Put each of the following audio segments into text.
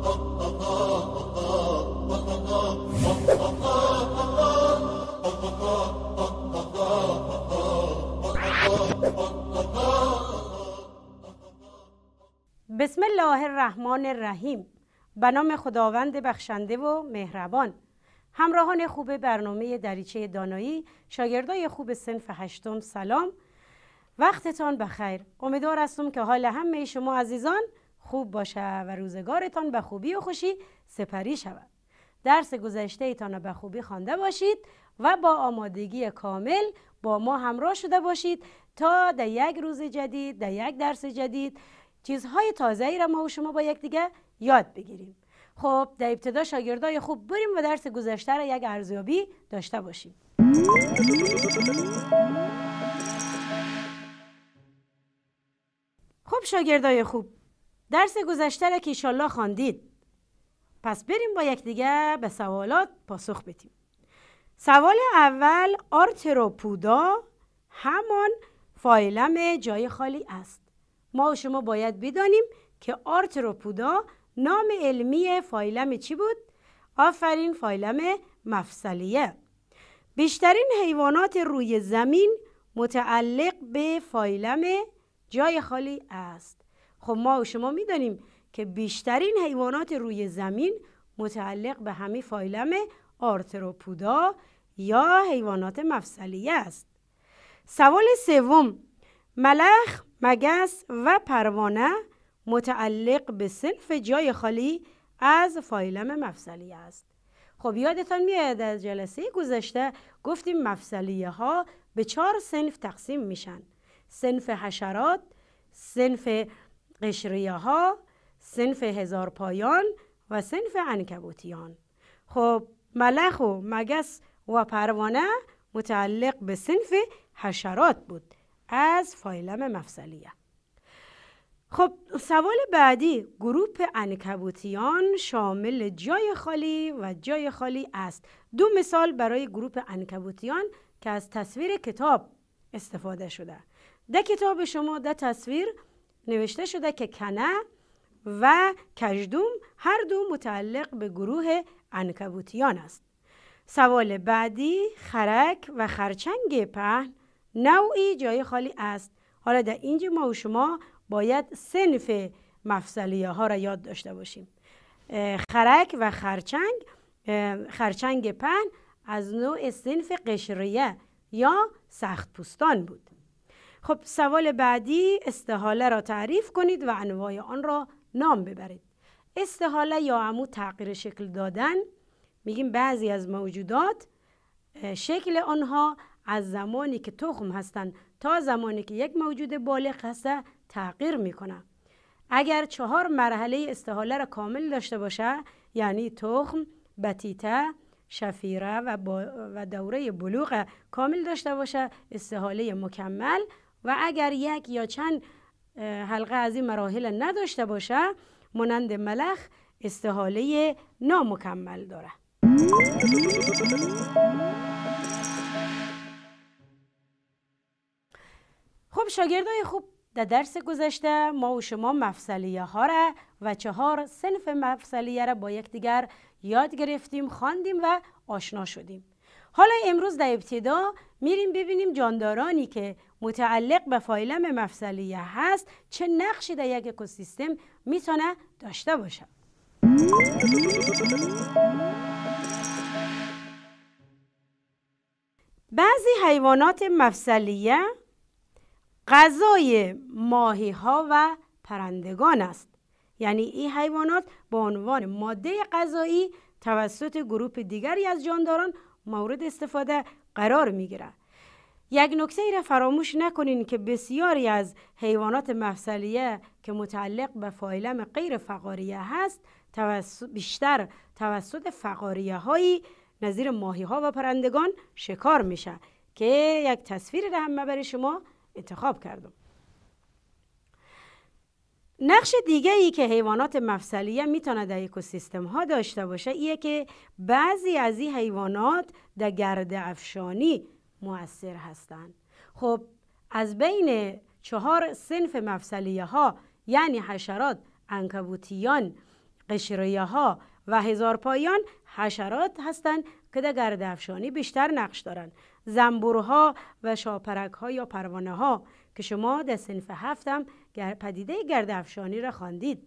بسم الله الرحمن الرحیم به نام خداوند بخشنده و مهربان همراهان خوب برنامه دریچه دانایی شاگردای خوب سنف هشتم سلام وقتتان بخیر امیدوار هستم که حال همه شما عزیزان خوب باشه و روزگارتان به خوبی و خوشی سپری شود درس گذشته ایتان به خوبی خوانده باشید و با آمادگی کامل با ما همراه شده باشید تا در یک روز جدید در یک درس جدید چیزهای تازه ای را ما و شما با یکدیگه یاد بگیریم خب در ابتدا شاگردای خوب بریم و درس گذشته را یک ارزیابی داشته باشیم خب شاگردای خوب درس گذشته را که ایشالله خواندید پس بریم با یکدیگر به سوالات پاسخ بدیم سوال اول آرتروپودا همان فایلم جای خالی است ما و شما باید بدانیم که آرتروپودا نام علمی فایلم چی بود؟ آفرین فایلم مفصلیه بیشترین حیوانات روی زمین متعلق به فایلم جای خالی است خب ما و شما میدانیم که بیشترین حیوانات روی زمین متعلق به همین فایلم آرتروپودا یا حیوانات مفصلی است سوال سوم ملخ مگس و پروانه متعلق به صنف جای خالی از فایلم مفصلی است خب یادتان میاد از جلسه گذشته گفتیم مفصلیه ها به چهار صنف تقسیم میشن سنف حشرات صنف قشریه ها سنف هزار پایان و سنف انکبوتیان. خب ملخ و مگس و پروانه متعلق به سنف حشرات بود از فایلم مفصلیه خب سوال بعدی گروپ انکبوتیان شامل جای خالی و جای خالی است دو مثال برای گروپ انکبوتیان که از تصویر کتاب استفاده شده ده کتاب شما ده تصویر نوشته شده که کنه و کجدوم هر دو متعلق به گروه انکبوتیان است سوال بعدی خرک و خرچنگ پهن نوعی جای خالی است حالا در اینجا ما و شما باید سنف مفصلیه ها را یاد داشته باشیم خرک و خرچنگ خرچنگ پهن از نوع سنف قشریه یا سخت پوستان بود خب سوال بعدی استحاله را تعریف کنید و انواع آن را نام ببرید استحاله یا عمو تغییر شکل دادن میگیم بعضی از موجودات شکل آنها از زمانی که تخم هستند تا زمانی که یک موجود بالغ هسته تغییر میکنه اگر چهار مرحله استحاله را کامل داشته باشه یعنی تخم، بتیته، شفیره و, و دوره بلوغ کامل داشته باشه استحاله مکمل و اگر یک یا چند حلقه از این مراحل نداشته باشه مانند ملخ استحاله نامکمل داره خب شاگردای خوب در درس گذشته ما و شما مفصلیه ها را و چهار سنف مفصلیه را با یکدیگر یاد گرفتیم خواندیم و آشنا شدیم حالا امروز در ابتدا میریم ببینیم جاندارانی که متعلق به فایلم مفصلیه هست چه نقشی در یک اکوسیستم میتونه داشته باشه بعضی حیوانات مفصلیه غذای ماهی ها و پرندگان است یعنی این حیوانات به عنوان ماده غذایی توسط گروه دیگری از جانداران مورد استفاده قرار می گیرند یک نکته ای را فراموش نکنین که بسیاری از حیوانات مفصلیه که متعلق به فایلم غیر فقاریه هست بیشتر توسط فقاریه نظیر ماهی ها و پرندگان شکار میشه که یک تصویر را هم برای شما انتخاب کردم نقش دیگه ای که حیوانات مفصلیه میتونه در اکوسیستم ها داشته باشه ایه که بعضی از این حیوانات در گرد افشانی موثر هستند خب از بین چهار سنف مفصلیه ها یعنی حشرات انکبوتیان قشریه ها و هزارپایان حشرات هستند که در گردافشانی بیشتر نقش دارند زنبورها و شاپرک ها یا پروانه ها که شما در سنف هفتم پدیده گردافشانی را خواندید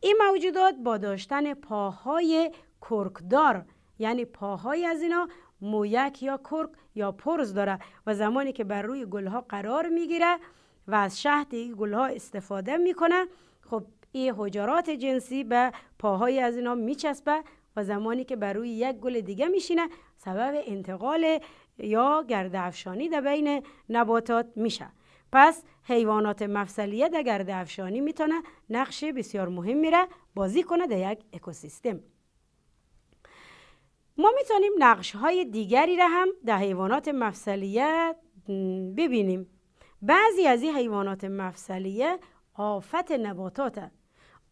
این موجودات با داشتن پاهای کرکدار یعنی پاهای از اینا مویک یا کرک یا پرز داره و زمانی که بر روی گلها قرار میگیره و از شهد گلها استفاده میکنه خب این حجرات جنسی به پاهای از اینا میچسبه و زمانی که بر روی یک گل دیگه میشینه سبب انتقال یا گردافشانی در بین نباتات میشه پس حیوانات مفصلیه در گردافشانی میتونه نقش بسیار مهم میره بازی کنه در یک اکوسیستم ما میتونیم نقش های دیگری را هم در حیوانات مفصلیه ببینیم بعضی از این حیوانات مفصلیه آفت نباتات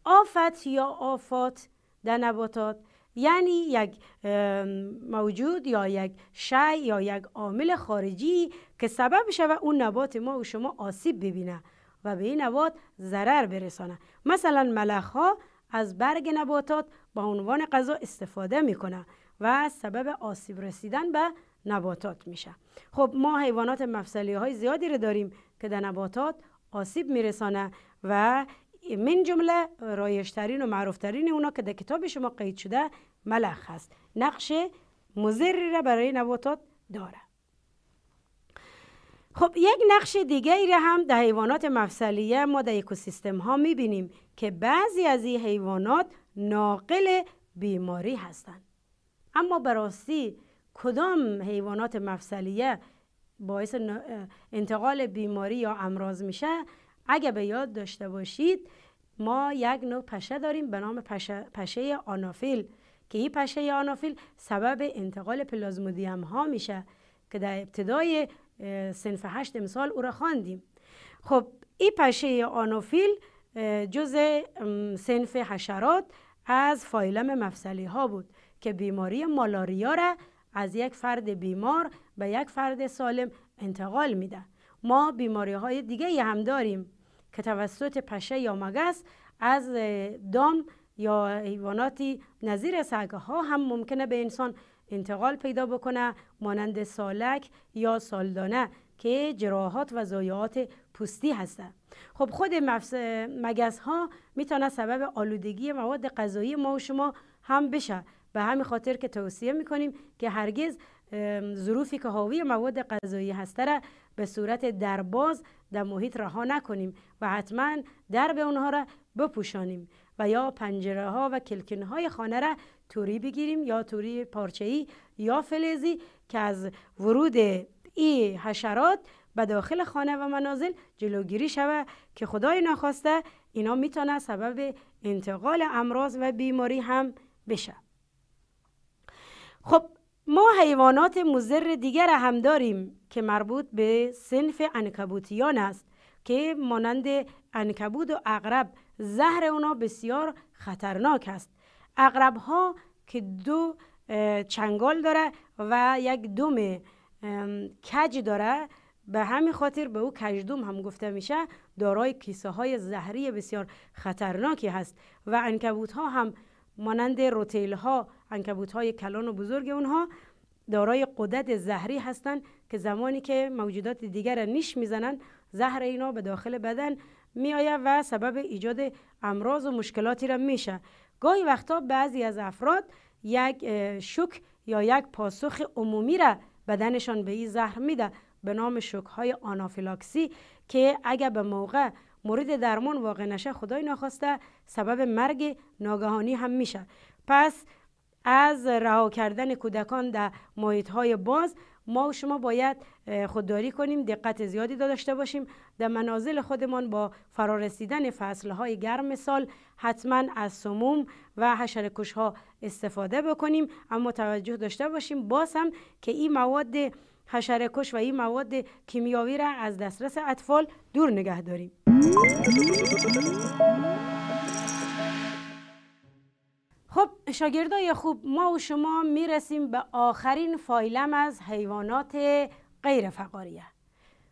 آفت یا آفات در نباتات یعنی یک موجود یا یک شی یا یک عامل خارجی که سبب شود اون نبات ما و شما آسیب ببینه و به این نبات ضرر برسانه مثلا ملخ از برگ نباتات به عنوان غذا استفاده میکنه و سبب آسیب رسیدن به نباتات میشه خب ما حیوانات مفصلی های زیادی رو داریم که در نباتات آسیب میرسانه و من جمله رایشترین و معروفترین اونا که در کتاب شما قید شده ملخ هست نقش مزری را برای نباتات داره خب یک نقش دیگه ای هم در حیوانات مفصلیه ما در اکوسیستم ها میبینیم که بعضی از این حیوانات ناقل بیماری هستند اما به کدام حیوانات مفصلیه باعث انتقال بیماری یا امراض میشه اگه به یاد داشته باشید ما یک نوع پشه داریم به نام پشه, آنافیل که این پشه آنافیل سبب انتقال پلازمودیم ها میشه که در ابتدای سنف هشت امسال او را خواندیم خب این پشه آنافیل جز سنف حشرات از فایلم مفصلی ها بود که بیماری مالاریا را از یک فرد بیمار به یک فرد سالم انتقال میده ما بیماری های دیگه هم داریم که توسط پشه یا مگس از دام یا حیواناتی نظیر سگه ها هم ممکنه به انسان انتقال پیدا بکنه مانند سالک یا سالدانه که جراحات و ضایعات پوستی هستند خب خود مگس ها میتونه سبب آلودگی مواد غذایی ما و شما هم بشه به همین خاطر که توصیه میکنیم که هرگز ظروفی که حاوی مواد غذایی هسته را به صورت درباز در محیط رها نکنیم و حتما درب اونها را بپوشانیم و یا پنجره ها و کلکن های خانه را توری بگیریم یا توری ای یا فلزی که از ورود ای حشرات به داخل خانه و منازل جلوگیری شود که خدای ناخواسته اینا میتونه سبب انتقال امراض و بیماری هم بشه خب ما حیوانات مزر دیگر هم داریم که مربوط به سنف انکبوتیان است که مانند انکبود و اغرب زهر اونا بسیار خطرناک است اغرب ها که دو چنگال داره و یک دوم کج داره به همین خاطر به او کجدوم هم گفته میشه دارای کیسه های زهری بسیار خطرناکی هست و انکبوت ها هم مانند روتیل ها انکبوت های کلان و بزرگ اونها دارای قدرت زهری هستند که زمانی که موجودات دیگر را نیش میزنند زهر اینا به داخل بدن آید و سبب ایجاد امراض و مشکلاتی را میشه گاهی وقتا بعضی از افراد یک شک یا یک پاسخ عمومی را بدنشان به این زهر میده به نام شک آنافیلاکسی که اگر به موقع مورد درمان واقع نشه خدای ناخواسته سبب مرگ ناگهانی هم میشه پس از رها کردن کودکان در محیط های باز ما و شما باید خودداری کنیم دقت زیادی داشته باشیم در منازل خودمان با فرارسیدن فصل های گرم سال حتما از سموم و حشرکش ها استفاده بکنیم اما توجه داشته باشیم باز هم که این مواد حشره کش و این مواد کیمیاوی را از دسترس اطفال دور نگه داریم خب شاگردای خوب ما و شما میرسیم به آخرین فایلم از حیوانات غیر فقاریه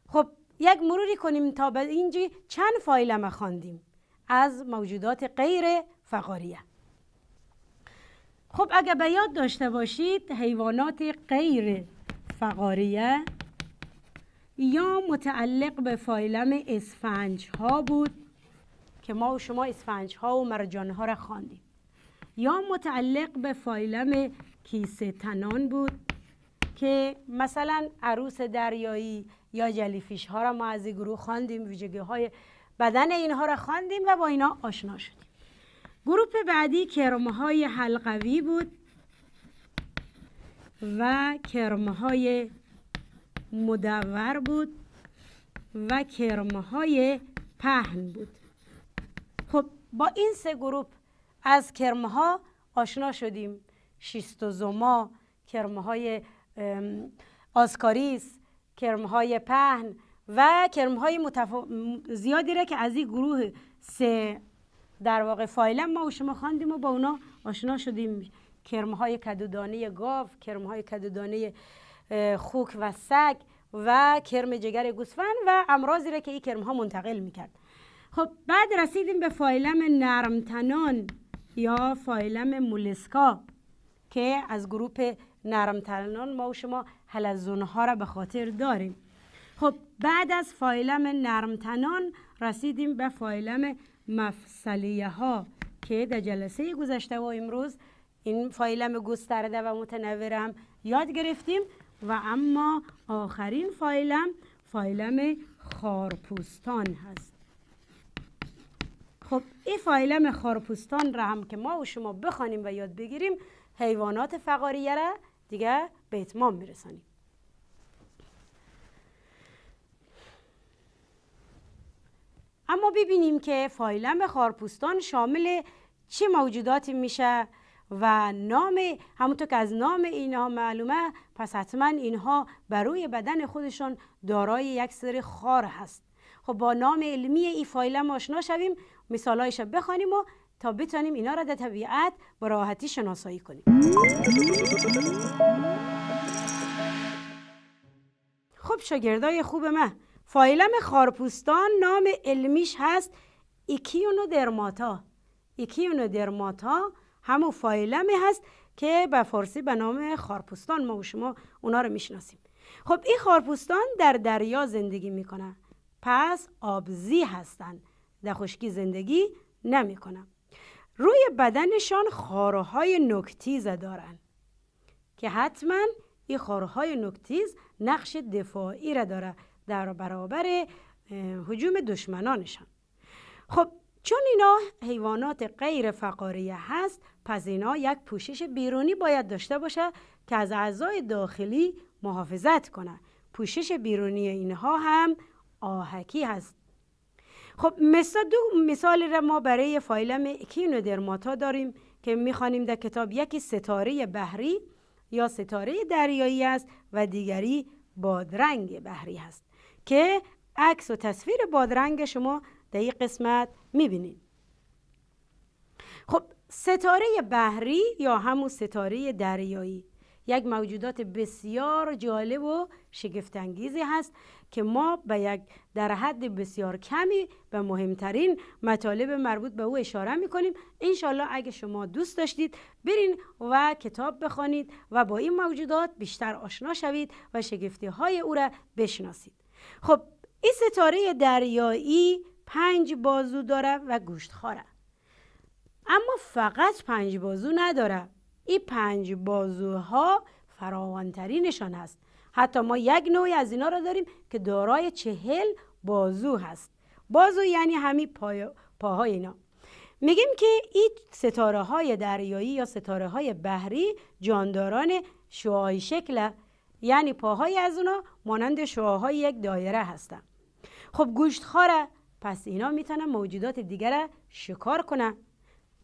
خب یک مروری کنیم تا به اینجی چند فایلمه خواندیم از موجودات غیر فقاریه خب اگه به یاد داشته باشید حیوانات غیر فقاریه یا متعلق به فایلم اسفنج ها بود که ما و شما اسفنج ها و مرجان ها را خواندیم یا متعلق به فایلم کیسه تنان بود که مثلا عروس دریایی یا جلیفیش ها را ما از گروه خواندیم ویژگی های بدن اینها را خواندیم و با اینا آشنا شدیم گروه بعدی کرمه های حلقوی بود و کرمه های مدور بود و کرمه های پهن بود خب با این سه گروه از کرمه ها آشنا شدیم شیستوزوما کرمه های آسکاریس کرمه های پهن و کرم های زیادی را که از این گروه سه در واقع فایلم ما و شما خواندیم و با اونا آشنا شدیم کرمهای کدودانه گاو های کدودانه خوک و سگ و کرم جگر گوسفند و امراضی را که این کرم ها منتقل میکرد خب بعد رسیدیم به فایلم نرمتنان یا فایلم مولسکا که از گروپ نرمتنان ما و شما حلزون ها را به خاطر داریم خب بعد از فایلم نرمتنان رسیدیم به فایلم مفصلیه ها که در جلسه گذشته و امروز این فایلم گسترده و متنورم یاد گرفتیم و اما آخرین فایلم فایلم خارپوستان هست خب این فایلم خارپوستان را هم که ما و شما بخوانیم و یاد بگیریم حیوانات فقاریه را دیگه به اتمام میرسانیم اما ببینیم که فایلم خارپوستان شامل چه موجوداتی میشه و نام همونطور که از نام اینها معلومه پس حتما اینها بر روی بدن خودشان دارای یک سری خار هست خب با نام علمی این فایل آشنا شویم مثالایش بخوانیم و تا بتانیم اینا را در طبیعت با راحتی شناسایی کنیم خب شاگردای خوب من فایلم خارپوستان نام علمیش هست ایکیونو درماتا ایکیونو درماتا همو فایلمه هست که به فارسی به نام خارپوستان ما و شما اونا رو میشناسیم خب این خارپوستان در دریا زندگی میکنن پس آبزی هستند در خشکی زندگی نمیکنن روی بدنشان خارهای نکتیز دارن که حتما این خارهای نکتیز نقش دفاعی را داره در برابر حجوم دشمنانشان خب چون اینا حیوانات غیر فقاریه هست پس اینا یک پوشش بیرونی باید داشته باشه که از اعضای داخلی محافظت کنه پوشش بیرونی اینها هم آهکی هست خب مثال دو مثال را ما برای فایلم اکین درماتا داریم که میخوانیم در کتاب یکی ستاره بحری یا ستاره دریایی است و دیگری بادرنگ بحری هست که عکس و تصویر بادرنگ شما در این قسمت میبینید خب ستاره بحری یا همون ستاره دریایی یک موجودات بسیار جالب و شگفتانگیزی هست که ما به یک در حد بسیار کمی به مهمترین مطالب مربوط به او اشاره میکنیم انشالله اگه شما دوست داشتید برین و کتاب بخوانید و با این موجودات بیشتر آشنا شوید و شگفتی های او را بشناسید خب این ستاره دریایی پنج بازو داره و گوشت اما فقط پنج بازو نداره این پنج بازوها فراوانترینشان هست حتی ما یک نوعی از اینا را داریم که دارای چهل بازو هست بازو یعنی همین پاهای اینا میگیم که این ستاره های دریایی یا ستاره های بحری جانداران شعاعی شکل یعنی پاهای از اونا مانند شعاهای یک دایره هستند خب گوشتخواره پس اینا میتونن موجودات دیگر شکار کنن.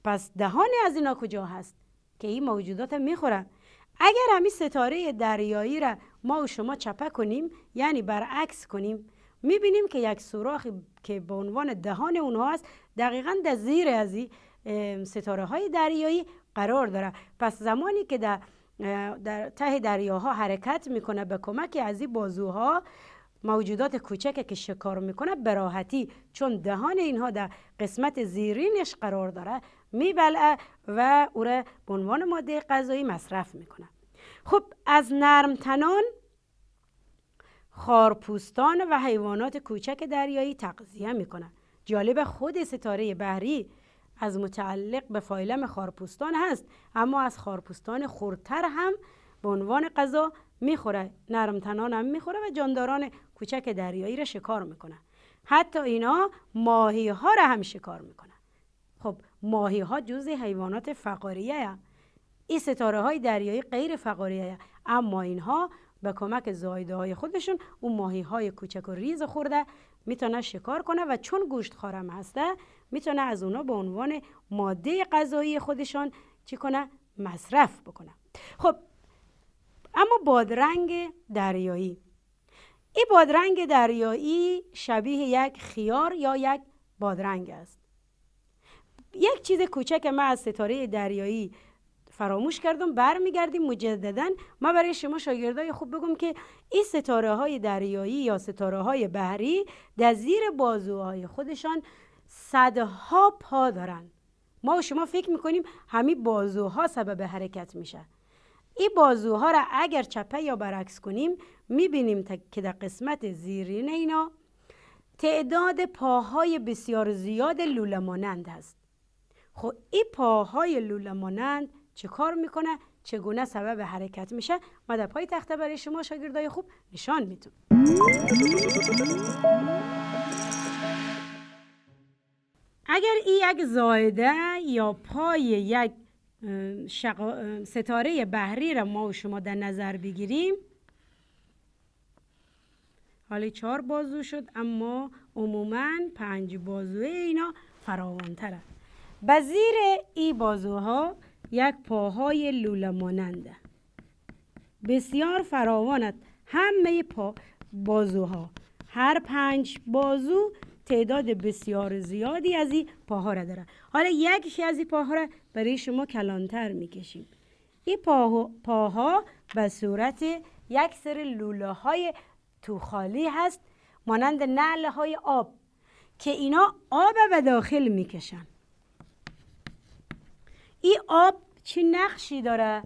پس دهان از اینا کجا هست که این موجودات میخورن اگر همین ستاره دریایی را ما و شما چپه کنیم یعنی برعکس کنیم میبینیم که یک سوراخ که به عنوان دهان اونها است دقیقا در زیر از ستاره های دریایی قرار داره پس زمانی که در در ته دریاها حرکت میکنه به کمک از این بازوها موجودات کوچک که شکار میکنه براحتی چون دهان اینها در قسمت زیرینش قرار داره میبلعه و او را به عنوان ماده غذایی مصرف میکنه خب از نرمتنان خارپوستان و حیوانات کوچک دریایی تغذیه میکنه جالب خود ستاره بحری از متعلق به فایلم خارپوستان هست اما از خارپوستان خورتر هم به عنوان غذا میخوره تنان هم میخوره و جانداران کوچک دریایی را شکار میکنن حتی اینا ماهی ها را هم شکار میکنن خب ماهی ها جز حیوانات فقاریه هم. این ستاره های دریایی غیر فقاریه اما اینها به کمک زایده های خودشون اون ماهی های کوچک و ریز خورده میتونه شکار کنه و چون گوشت خارم هسته میتونه از اونا به عنوان ماده غذایی خودشان چی کنه مصرف بکنه خب اما بادرنگ دریایی این بادرنگ دریایی شبیه یک خیار یا یک بادرنگ است یک چیز کوچک من از ستاره دریایی فراموش کردم برمیگردیم مجددا ما برای شما شاگردای خوب بگم که این ستاره های دریایی یا ستاره های بحری در زیر بازوهای خودشان صدها پا دارند ما و شما فکر میکنیم همین بازوها سبب حرکت میشه این بازوها را اگر چپه یا برعکس کنیم میبینیم که در قسمت زیرین اینا تعداد پاهای بسیار زیاد لوله مانند است خب این پاهای لوله مانند چه کار میکنه چگونه سبب حرکت میشه ما در پای تخته برای شما شاگردای خوب نشان میدم اگر این یک زایده یا پای یک ستاره بحری را ما و شما در نظر بگیریم حالا چهار بازو شد اما عموما پنج بازوه اینا فراوانتر است زیر ای بازوها یک پاهای لوله مانند بسیار فراوان همه پا بازوها هر پنج بازو تعداد بسیار زیادی از این پاها را داره حالا یکی از این پاها را برای شما کلانتر میکشیم این پاها, پاها به صورت یک سر لوله های توخالی هست مانند نعله های آب که اینا آب به داخل میکشن این آب چه نقشی داره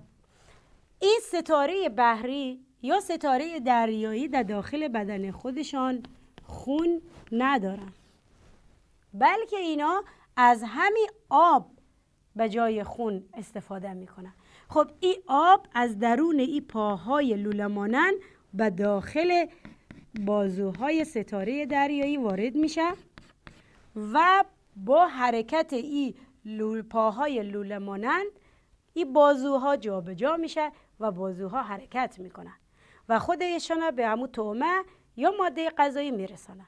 این ستاره بحری یا ستاره دریایی در داخل بدن خودشان خون ندارن بلکه اینا از همین آب به جای خون استفاده میکنن خب این آب از درون این پاهای لولمانن به داخل بازوهای ستاره دریایی وارد میشه و با حرکت ای لول پاهای لولمانن این بازوها جابجا جا میشه و بازوها حرکت میکنن و خودشان به همون تومه یا ماده غذایی میرسانن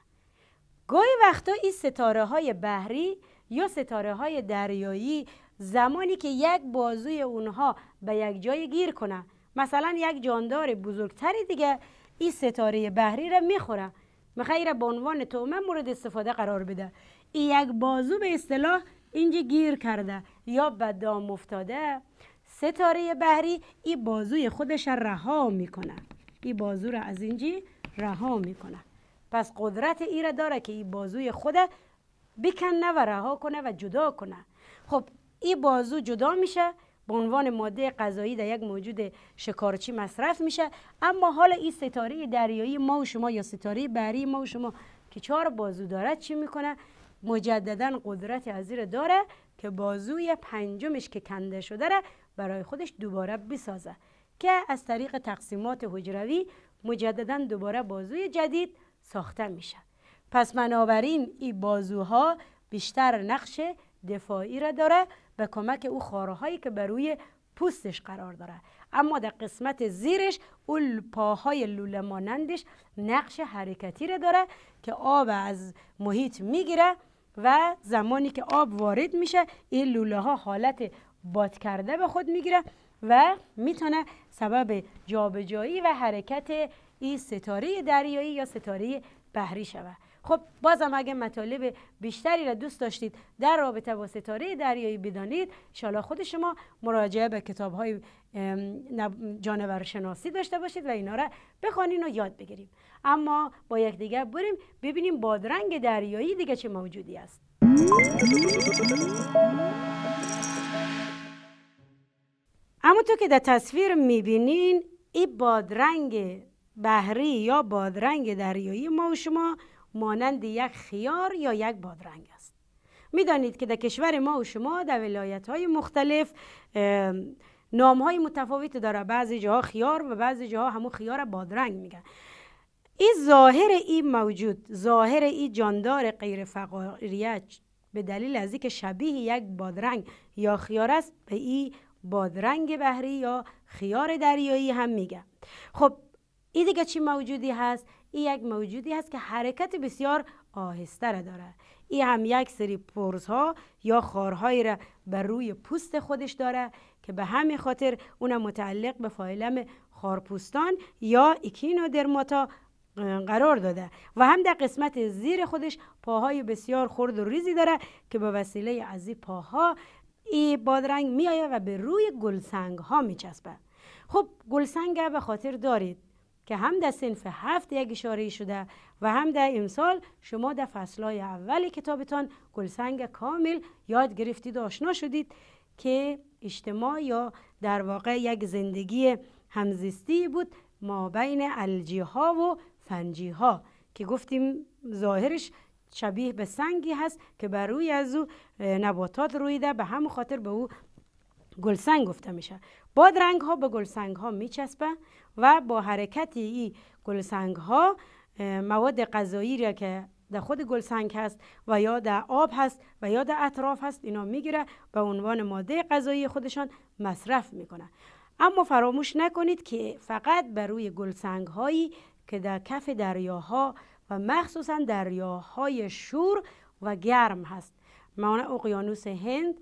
گاهی وقتا این ستاره های بحری یا ستاره های دریایی زمانی که یک بازوی اونها به یک جای گیر کنه مثلا یک جاندار بزرگتری دیگه این ستاره بحری را میخوره میخوایی را به عنوان تومه مورد استفاده قرار بده این یک بازو به اصطلاح اینجا گیر کرده یا به دام افتاده ستاره بحری این بازوی خودش رها میکنه این بازو را از اینجی رها میکنه پس قدرت ای را داره که این بازوی خود بکنه و رها کنه و جدا کنه خب این بازو جدا میشه به عنوان ماده غذایی در یک موجود شکارچی مصرف میشه اما حالا این ستاره دریایی ما و شما یا ستاره بری ما و شما که چهار بازو دارد چی میکنه مجددا قدرت از داره که بازوی پنجمش که کنده شده را برای خودش دوباره بسازه که از طریق تقسیمات حجروی مجددا دوباره بازوی جدید ساخته میشه پس بنابراین این بازوها بیشتر نقش دفاعی را داره به کمک او خارهایی که بر روی پوستش قرار داره اما در قسمت زیرش اون پاهای لوله مانندش نقش حرکتی را داره که آب از محیط میگیره و زمانی که آب وارد میشه این لوله ها حالت باد کرده به خود میگیره و میتونه سبب جابجایی و حرکت این ستاره دریایی یا ستاره بحری شود خب بازم اگه مطالب بیشتری را دوست داشتید در رابطه با ستاره دریایی بدانید شالا خود شما مراجعه به کتاب های جانور داشته باشید و اینا را بخوانین و یاد بگیریم اما با یکدیگر بریم ببینیم بادرنگ دریایی دیگه چه موجودی است همونطور که در تصویر میبینین این بادرنگ بحری یا بادرنگ دریایی ما و شما مانند یک خیار یا یک بادرنگ است میدانید که در کشور ما و شما در ولایت های مختلف نام های متفاوتی داره بعضی جاها خیار و بعضی جاها همون خیار بادرنگ میگن این ظاهر این موجود ظاهر این جاندار غیر فقاریت به دلیل از اینکه شبیه یک بادرنگ یا خیار است به این بادرنگ بهری یا خیار دریایی هم میگن خب این دیگه چی موجودی هست این یک موجودی هست که حرکت بسیار آهسته را داره این هم یک سری ها یا خارهایی را بر روی پوست خودش داره که به همین خاطر اون متعلق به فایلم خارپوستان یا ایکینو درماتا قرار داده و هم در قسمت زیر خودش پاهای بسیار خرد و ریزی داره که به وسیله از پاها این بادرنگ می آید و به روی گلسنگ ها می چسبه خب گلسنگ به خاطر دارید که هم در سنف هفت یک اشاره شده و هم در امسال شما در فصلهای اول کتابتان گلسنگ کامل یاد گرفتید و آشنا شدید که اجتماع یا در واقع یک زندگی همزیستی بود ما بین الجی ها و فنجی ها که گفتیم ظاهرش شبیه به سنگی هست که بر روی از او نباتات رویده به همون خاطر به او گلسنگ گفته میشه باد رنگ ها به گلسنگ ها میچسبه و با حرکت این گلسنگ ها مواد غذایی را که در خود گلسنگ هست و یا در آب هست و یا در اطراف هست اینا میگیره به عنوان ماده غذایی خودشان مصرف میکنه اما فراموش نکنید که فقط بر روی گلسنگ هایی که در کف دریاها و مخصوصا دریاهای شور و گرم هست معنی اقیانوس هند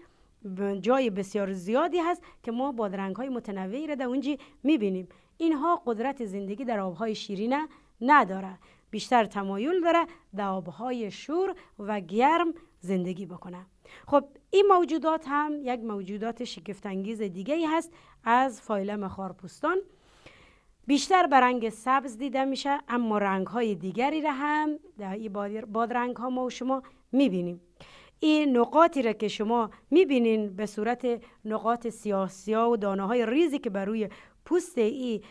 جای بسیار زیادی هست که ما بادرنگ های متنوعی را در اونجی میبینیم اینها قدرت زندگی در آبهای شیرین نداره بیشتر تمایل داره در آبهای شور و گرم زندگی بکنه خب این موجودات هم یک موجودات شگفتانگیز دیگه هست از فایلم خارپوستان بیشتر به رنگ سبز دیده میشه اما رنگ های دیگری را هم در این باد رنگ ها ما و شما میبینیم این نقاطی را که شما میبینین به صورت نقاط سیاسی و دانه های ریزی که بر روی پوست ای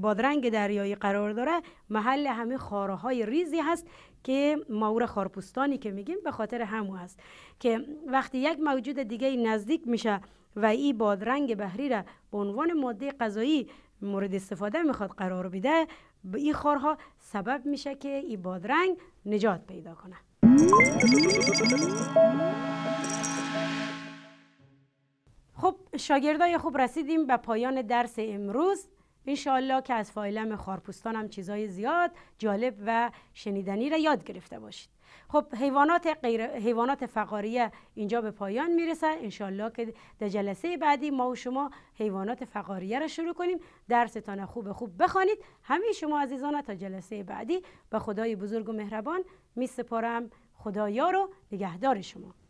بادرنگ دریایی قرار داره محل همه خاره های ریزی هست که ماور خارپوستانی که میگیم به خاطر همو هست که وقتی یک موجود دیگه نزدیک میشه و ای بادرنگ بحری را به عنوان ماده غذایی مورد استفاده میخواد قرار بده به این خارها سبب میشه که این بادرنگ نجات پیدا کنه خب شاگردای خوب رسیدیم به پایان درس امروز انشاءالله که از فایلم خارپوستانم چیزای زیاد جالب و شنیدنی را یاد گرفته باشید خب حیوانات غیر حیوانات فقاریه اینجا به پایان میرسه انشالله که در جلسه بعدی ما و شما حیوانات فقاریه را شروع کنیم درستان خوب خوب بخوانید همه شما عزیزان تا جلسه بعدی به خدای بزرگ و مهربان می سپارم خدایا رو نگهدار شما